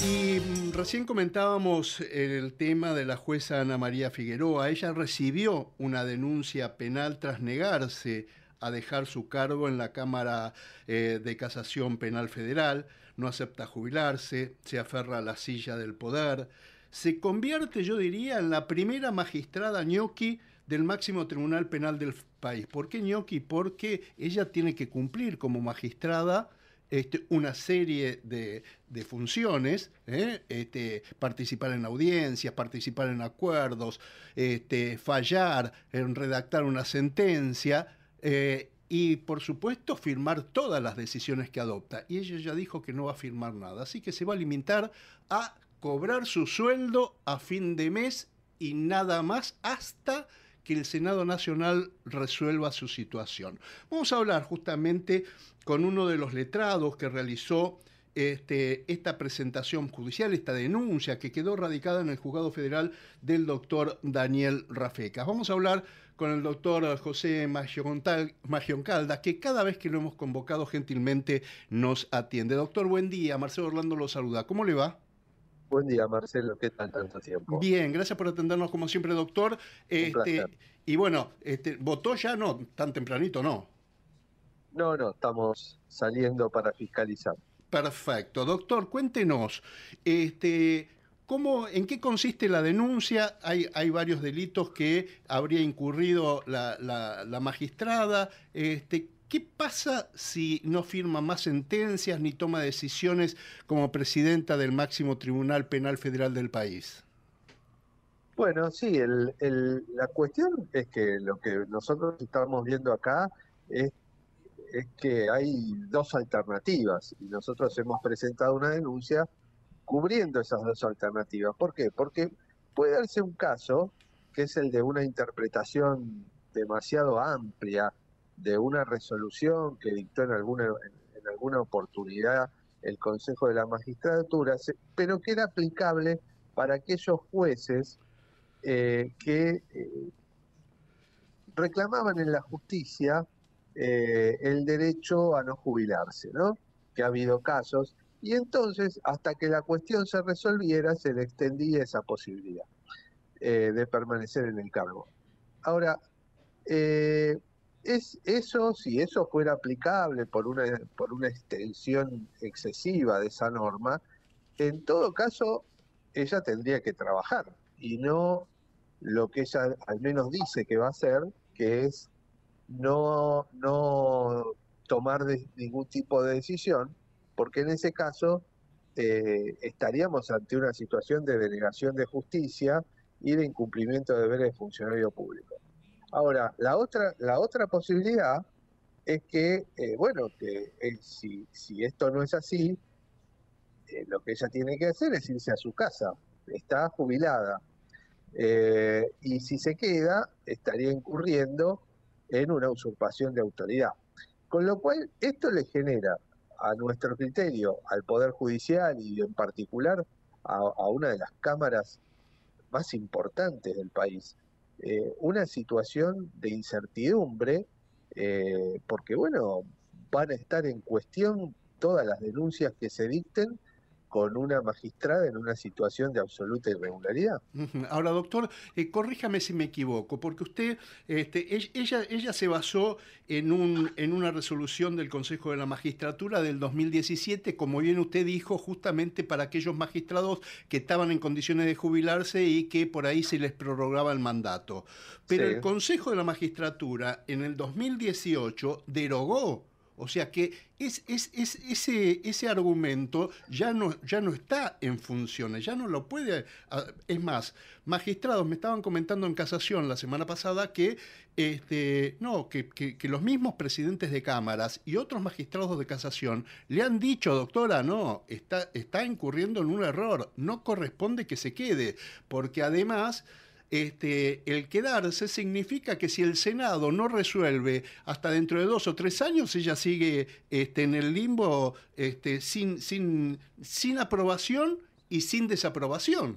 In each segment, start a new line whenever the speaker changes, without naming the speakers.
Y mm, recién comentábamos el tema de la jueza Ana María Figueroa. Ella recibió una denuncia penal tras negarse a dejar su cargo en la Cámara eh, de Casación Penal Federal, no acepta jubilarse, se aferra a la silla del poder, se convierte, yo diría, en la primera magistrada ñoqui del máximo tribunal penal del país. ¿Por qué ñoqui? Porque ella tiene que cumplir como magistrada este, una serie de, funciones, ¿eh? este, participar en audiencias, participar en acuerdos, este, fallar en redactar una sentencia eh, y, por supuesto, firmar todas las decisiones que adopta. Y ella ya dijo que no va a firmar nada, así que se va a limitar a cobrar su sueldo a fin de mes y nada más hasta que el Senado Nacional resuelva su situación. Vamos a hablar justamente con uno de los letrados que realizó este, esta presentación judicial, esta denuncia que quedó radicada en el juzgado federal del doctor Daniel Rafecas. Vamos a hablar con el doctor José Magioncalda, que cada vez que lo hemos convocado gentilmente nos atiende. Doctor, buen día. Marcelo Orlando lo saluda. ¿Cómo le va? Buen día, Marcelo. ¿Qué tal tanto tiempo? Bien, gracias por atendernos como siempre, doctor. Este, y bueno, este, ¿votó ya? No, tan tempranito no. No, no, estamos saliendo para fiscalizar. Perfecto. Doctor, cuéntenos, este, ¿cómo, ¿en qué consiste la denuncia? Hay, hay varios delitos que habría incurrido la, magistrada. Este, ¿Qué pasa si no firma más sentencias ni toma decisiones como presidenta del máximo Tribunal Penal Federal del país?
Bueno, sí, la cuestión es que lo que nosotros estamos viendo acá es que hay dos alternativas y nosotros hemos presentado una denuncia cubriendo esas dos alternativas. ¿Por qué? Porque puede darse un caso que es el de una interpretación demasiado amplia de una resolución que dictó en alguna, en, alguna oportunidad el Consejo de la Magistratura, pero que era aplicable para aquellos jueces eh, que eh, reclamaban en la justicia eh, el derecho a no jubilarse, ¿no? Que ha habido casos. Y entonces, hasta que la cuestión se resolviera, se le extendía esa posibilidad de permanecer en el cargo. Ahora, es eso, si eso fuera aplicable por una, por una extensión excesiva de esa norma, en todo caso ella tendría que trabajar y no lo que ella al menos dice que va a hacer, que es no, tomar ningún tipo de decisión, porque en ese caso eh, estaríamos ante una situación de denegación de justicia y de incumplimiento de deberes de funcionario público. Ahora, la otra, la otra posibilidad es que, eh, bueno, que eh, si, esto no es así, eh, lo que ella tiene que hacer es irse a su casa. Está jubilada. y si se queda, estaría incurriendo en una usurpación de autoridad. Con lo cual, esto le genera a nuestro criterio, al Poder Judicial y en particular a una de las cámaras más importantes del país, eh, una situación de incertidumbre, eh, porque bueno, van a estar en cuestión todas las denuncias que se dicten con una
magistrada en una situación de absoluta irregularidad. Ahora, doctor, eh, corríjame si me equivoco, porque usted, este, ella, ella se basó en, un, en una resolución del Consejo de la Magistratura del 2017, como bien usted dijo, justamente para aquellos magistrados que estaban en condiciones de jubilarse y que por ahí se les prorrogaba el mandato. Pero el Consejo de la Magistratura en el 2018 derogó o sea que ese, ese argumento ya no, ya no está en funciones, ya no lo puede... Es más, magistrados me estaban comentando en casación la semana pasada que, este, no, los mismos presidentes de cámaras y otros magistrados de casación le han dicho, doctora, no, está, está incurriendo en un error, no corresponde que se quede, porque además este, el quedarse significa que si el Senado no resuelve hasta dentro de dos o tres años, ella sigue este, en el limbo este, sin, sin, sin aprobación y sin desaprobación.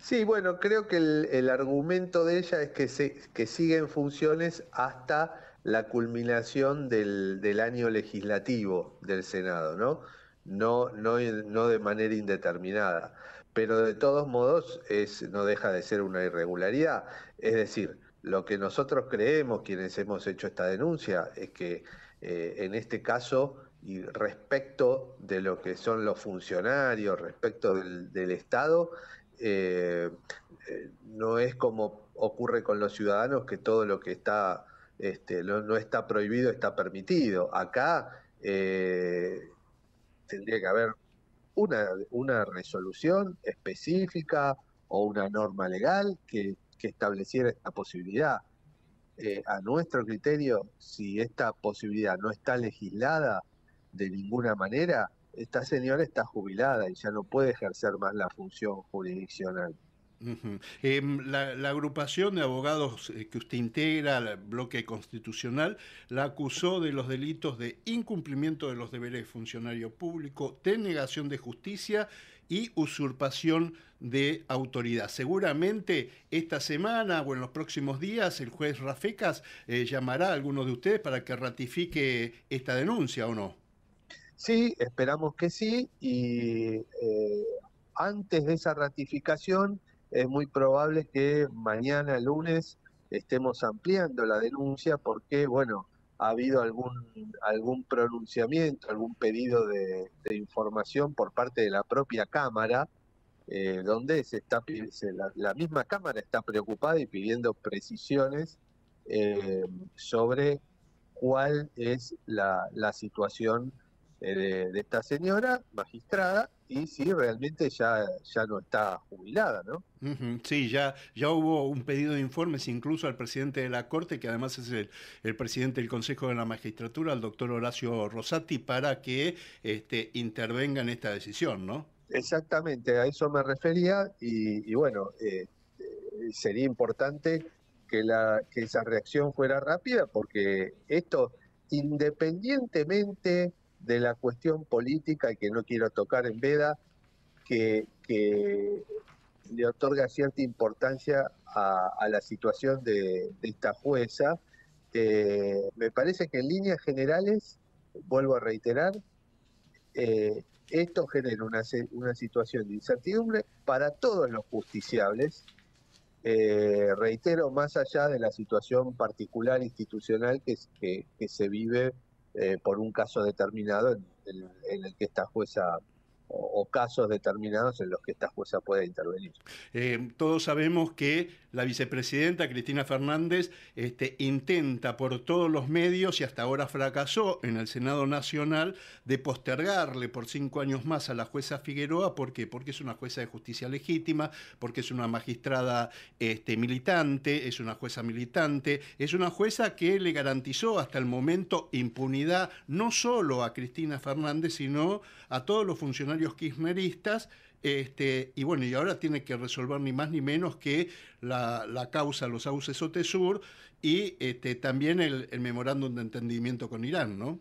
Sí, bueno, creo que el, argumento de ella es que, se, que sigue en funciones hasta la culminación del, del año legislativo del Senado, ¿no? No, no, no de manera indeterminada pero de todos modos es, no deja de ser una irregularidad. Es decir, lo que nosotros creemos, quienes hemos hecho esta denuncia, es que eh, en este caso y respecto de lo que son los funcionarios, respecto del, Estado, eh, eh, no es como ocurre con los ciudadanos que todo lo que está este, no está prohibido está permitido. Acá tendría que haber una, resolución específica o una norma legal que, estableciera esta posibilidad. Eh, a nuestro criterio, si esta posibilidad no está legislada de ninguna manera, esta señora está jubilada y ya no puede ejercer más la función jurisdiccional.
Em, la, agrupación de abogados eh, que usted integra, el bloque constitucional, la acusó de los delitos de incumplimiento de los deberes de funcionario público, denegación de justicia y usurpación de autoridad. Seguramente esta semana o en los próximos días el juez Rafecas eh, llamará a algunos de ustedes para que ratifique esta denuncia o no.
Sí, esperamos que sí y eh, antes de esa ratificación es muy probable que mañana, lunes, estemos ampliando la denuncia porque, bueno, ha habido algún, algún pronunciamiento, algún pedido de, información por parte de la propia Cámara, eh, donde se está, la, misma Cámara está preocupada y pidiendo precisiones eh, sobre cuál es la, situación eh, de esta señora magistrada y sí, realmente ya, ya no está
jubilada, ¿no? Sí, ya, ya hubo un pedido de informes incluso al presidente de la Corte, que además es el, presidente del Consejo de la Magistratura, al doctor Horacio Rosati, para que este, intervenga en esta decisión, ¿no?
Exactamente, a eso me refería y, bueno, eh, eh, sería importante que, la, que esa reacción fuera rápida porque esto, independientemente de la cuestión política que no quiero tocar en veda, que, le otorga cierta importancia a, la situación de, esta jueza. Eh, me parece que en líneas generales, vuelvo a reiterar, eh, esto genera una, situación de incertidumbre para todos los justiciables, eh, reitero, más allá de la situación particular institucional que se vive eh, por un caso determinado en, el que esta jueza o, casos determinados en los que esta jueza pueda intervenir.
Eh, todos sabemos que la vicepresidenta Cristina Fernández este, intenta por todos los medios y hasta ahora fracasó en el Senado Nacional de postergarle por cinco años más a la jueza Figueroa. ¿Por qué? Porque es una jueza de justicia legítima, porque es una magistrada este, militante, es una jueza militante, es una jueza que le garantizó hasta el momento impunidad no solo a Cristina Fernández, sino a todos los funcionarios kirchneristas este, y bueno, y ahora tiene que resolver ni más ni menos que la, causa los sauces SOTESUR y este, también el, memorándum de entendimiento con Irán, ¿no?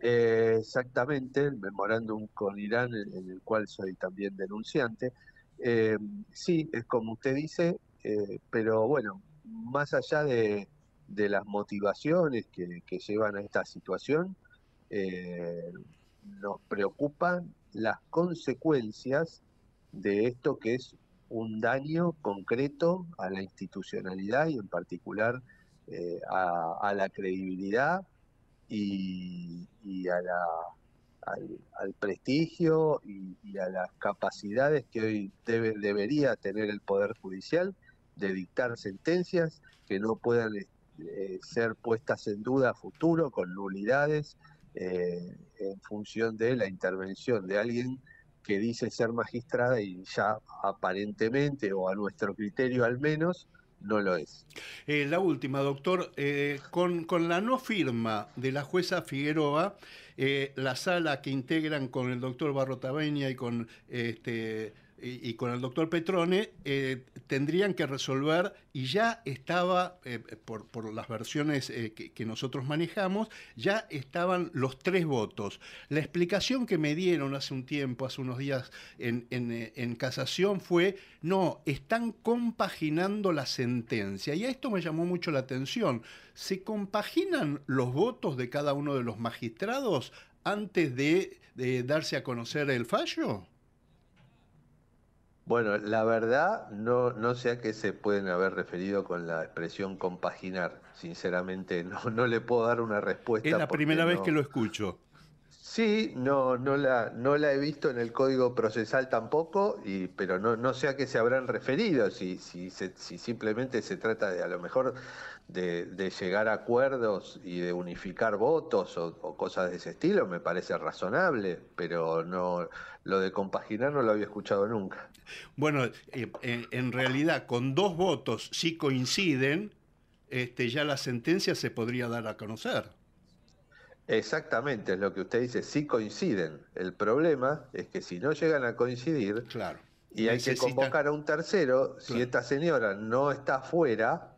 exactamente, el memorándum con Irán, en, el cual soy también denunciante. Eh, sí, es como usted dice, eh, pero bueno, más allá de, las motivaciones que, que, llevan a esta situación, eh, nos preocupan las consecuencias de esto que es un daño concreto a la institucionalidad y en particular eh, a, la credibilidad y, al, prestigio y, a las capacidades que hoy debería tener el Poder Judicial de dictar sentencias que no puedan eh, ser puestas en duda a futuro con nulidades eh, en función de la intervención de alguien que dice ser magistrada y ya aparentemente, o a nuestro criterio al menos, no lo es.
Eh, la última, doctor, eh, con, la no firma de la jueza Figueroa, la sala que integran con el doctor Barrotabeña y con este, y, con el doctor Petrone eh, tendrían que resolver, y ya estaba, eh, por, las versiones eh, que, nosotros manejamos, ya estaban los tres votos. La explicación que me dieron hace un tiempo, hace unos días en, casación fue, no, están compaginando la sentencia. Y a esto me llamó mucho la atención. ¿Se compaginan los votos de cada uno de los magistrados antes de, de darse a conocer el fallo?
Bueno, la verdad no, no sé a qué se pueden haber referido con la expresión compaginar. Sinceramente, no, no le puedo dar una respuesta. Es la primera vez que lo escucho. Sí, no, no la, no la he visto en el código procesal tampoco, y, pero no, no sé a qué se habrán referido, si, si, si simplemente se trata de a lo mejor de, llegar a acuerdos y de unificar votos o, cosas de ese estilo, me parece razonable, pero no lo de compaginar no lo había escuchado nunca.
Bueno, eh, en realidad con dos votos si coinciden, este, ya la sentencia se podría dar a conocer.
Exactamente, es lo que usted dice, sí coinciden. El problema es que si no llegan a coincidir claro. y hay que convocar a un tercero, si esta señora no está fuera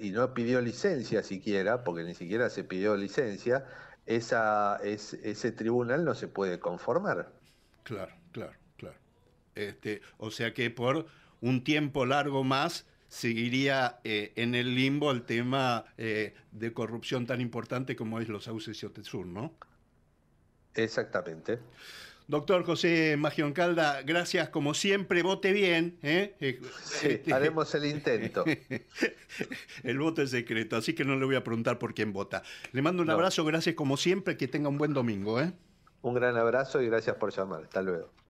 y no pidió licencia siquiera, porque ni siquiera se pidió licencia, esa, ese tribunal no se puede conformar.
Claro, claro, claro. Este, o sea que por un tiempo largo más seguiría eh, en el limbo el tema eh, de corrupción tan importante como es los sauces y ¿no? Exactamente. Doctor José Magioncalda, Calda, gracias como siempre, vote bien. ¿eh? Sí, este, este, haremos el
intento.
el voto es secreto, así que no le voy a preguntar por quién vota. Le mando un abrazo, gracias como siempre, que tenga un buen domingo. ¿eh?
Un gran abrazo y gracias por llamar. Hasta luego.